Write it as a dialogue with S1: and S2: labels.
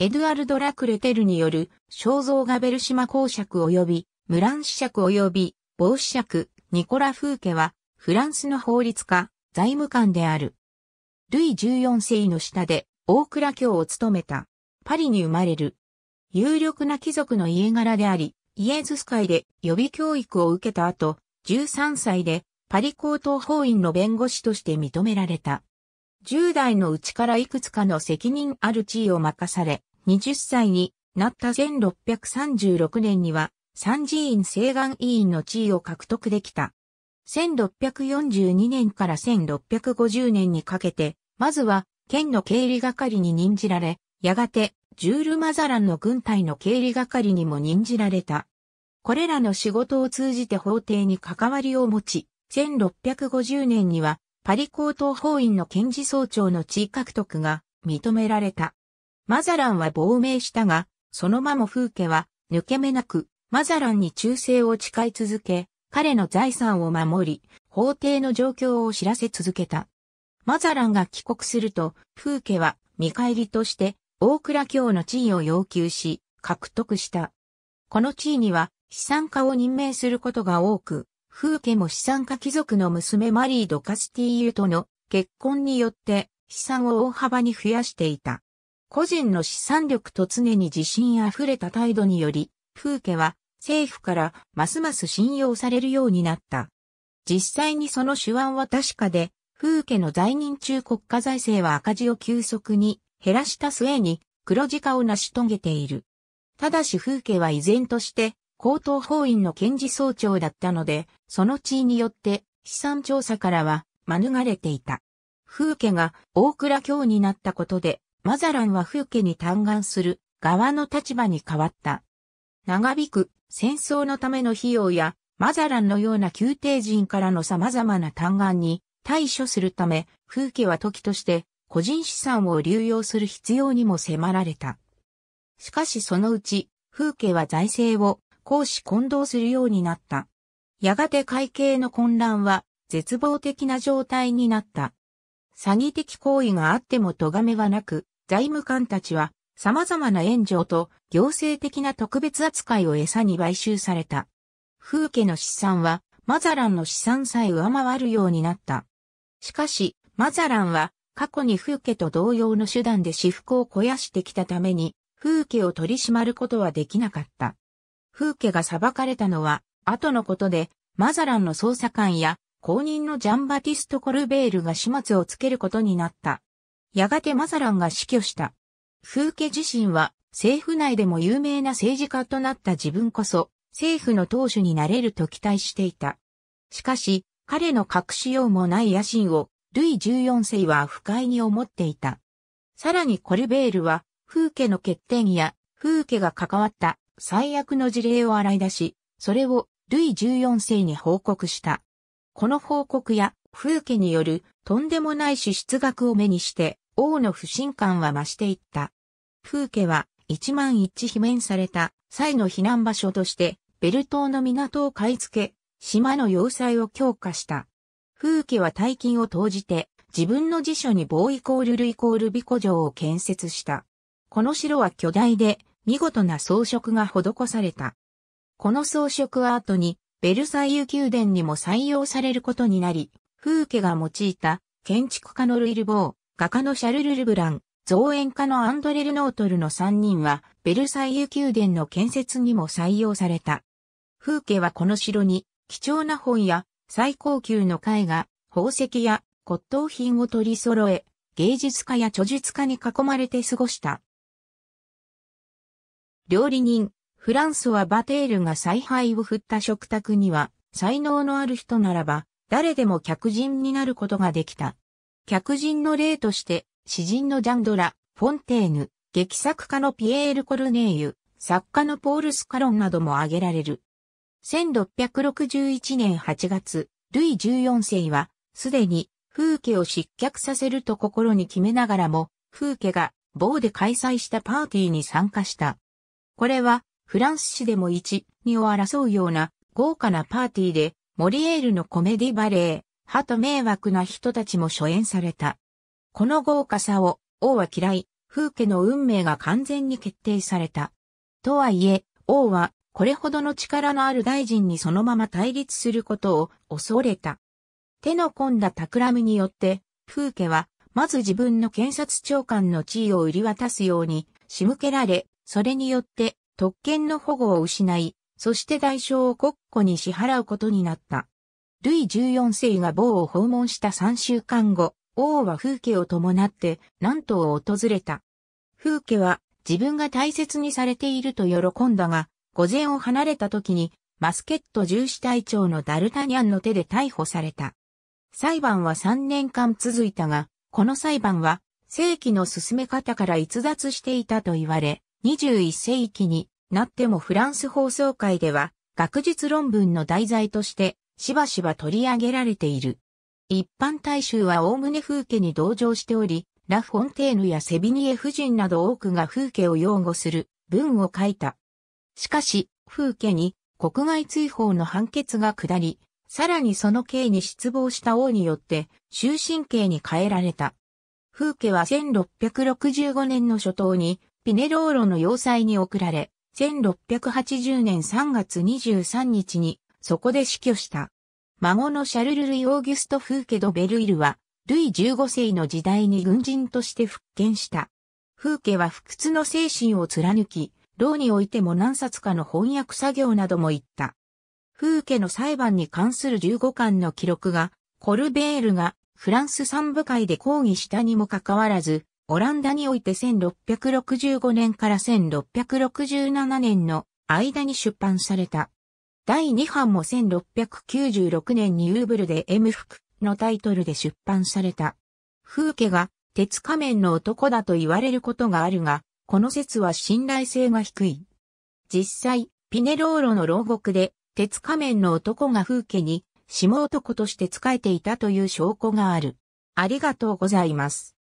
S1: エドゥアルド・ラクルテルによる肖像ガベルシマ公爵及びムラン子爵及び防子爵ニコラ・フーケはフランスの法律家、財務官である。ルイ14世の下で大倉卿を務めた。パリに生まれる。有力な貴族の家柄であり、イエズス会で予備教育を受けた後、13歳でパリ高等法院の弁護士として認められた。10代のうちからいくつかの責任ある地位を任され、20歳になった1636年には参事院請願委員の地位を獲得できた。1642年から1650年にかけて、まずは県の経理係に任じられ、やがてジュール・マザランの軍隊の経理係にも任じられた。これらの仕事を通じて法廷に関わりを持ち、1650年にはパリ高等法院の検事総長の地位獲得が認められた。マザランは亡命したが、そのまま風景は抜け目なく、マザランに忠誠を誓い続け、彼の財産を守り、法廷の状況を知らせ続けた。マザランが帰国すると、風景は見返りとして大倉卿の地位を要求し、獲得した。この地位には資産家を任命することが多く、風景も資産家貴族の娘マリー・ド・カスティーユとの結婚によって資産を大幅に増やしていた。個人の資産力と常に自信あふれた態度により、風景は政府からますます信用されるようになった。実際にその手腕は確かで、風景の在任中国家財政は赤字を急速に減らした末に黒字化を成し遂げている。ただし風景は依然として高等法院の検事総長だったので、その地位によって資産調査からは免れていた。風景が大倉卿になったことでマザランは風家に嘆願する側の立場に変わった。長引く戦争のための費用やマザランのような宮廷人からの様々な嘆願に対処するため、風家は時として個人資産を流用する必要にも迫られた。しかしそのうち、風景は財政を公私混同するようになった。やがて会計の混乱は絶望的な状態になった。詐欺的行為があっても咎めはなく、財務官たちは様々な援助と行政的な特別扱いを餌に買収された。風家の資産はマザランの資産さえ上回るようになった。しかし、マザランは過去に風家と同様の手段で私服を肥やしてきたために、風家を取り締まることはできなかった。風家が裁かれたのは、後のことで、マザランの捜査官や後任のジャンバティスト・コルベールが始末をつけることになった。やがてマザランが死去した。フーケ自身は政府内でも有名な政治家となった自分こそ政府の党首になれると期待していた。しかし彼の隠しようもない野心をルイ14世は不快に思っていた。さらにコルベールはフーケの欠点やフーケが関わった最悪の事例を洗い出し、それをルイ14世に報告した。この報告や風景によるとんでもない支出額を目にして、王の不信感は増していった。風景は一万一罷免された際の避難場所として、ベル島の港を買い付け、島の要塞を強化した。風景は大金を投じて、自分の辞書に棒イコールルイコール美古城を建設した。この城は巨大で、見事な装飾が施された。この装飾アートにベルサイユ宮殿にも採用されることになり、風景が用いた建築家のルイ・ルボー、画家のシャルル・ルブラン、造園家のアンドレ・ルノートルの3人は、ベルサイユ宮殿の建設にも採用された。風景はこの城に、貴重な本や最高級の絵画、宝石や骨董品を取り揃え、芸術家や著述家に囲まれて過ごした。料理人、フランスはバテールが采配を振った食卓には、才能のある人ならば、誰でも客人になることができた。客人の例として、詩人のジャンドラ、フォンテーヌ、劇作家のピエール・コルネーユ、作家のポール・スカロンなども挙げられる。1661年8月、ルイ14世は、すでに、風景を失脚させると心に決めながらも、風景が、某で開催したパーティーに参加した。これは、フランス史でも1、2を争うような豪華なパーティーで、モリエールのコメディバレー、歯と迷惑な人たちも初演された。この豪華さを、王は嫌い、風家の運命が完全に決定された。とはいえ、王は、これほどの力のある大臣にそのまま対立することを恐れた。手の込んだ企みによって、風家は、まず自分の検察長官の地位を売り渡すように仕向けられ、それによって特権の保護を失い、そして代償を国庫に支払うことになった。ルイ14世が某を訪問した3週間後、王は風景を伴って南東を訪れた。風景は自分が大切にされていると喜んだが、午前を離れた時にマスケット重視隊長のダルタニャンの手で逮捕された。裁判は3年間続いたが、この裁判は正規の進め方から逸脱していたと言われ、21世紀になってもフランス放送界では学術論文の題材としてしばしば取り上げられている。一般大衆はおおむね風景に同情しており、ラ・フォンテーヌやセビニエ夫人など多くが風景を擁護する文を書いた。しかし、風景に国外追放の判決が下り、さらにその刑に失望した王によって終身刑に変えられた。風景は1665年の初頭にピネローロの要塞に送られ、1680年3月23日にそこで死去した。孫のシャルル・ルイ・オーギュスト・フーケ・ド・ベルイルは、ルイ15世の時代に軍人として復権した。フーケは不屈の精神を貫き、牢においても何冊かの翻訳作業なども行った。フーケの裁判に関する15巻の記録が、コルベールがフランス三部会で抗議したにもかかわらず、オランダにおいて1665年から1667年の間に出版された。第2版も1696年にユーブルで M 服のタイトルで出版された。風景が鉄仮面の男だと言われることがあるが、この説は信頼性が低い。実際、ピネローロの牢獄で、鉄仮面の男が風景に、下男として仕えていたという証拠がある。ありがとうございます。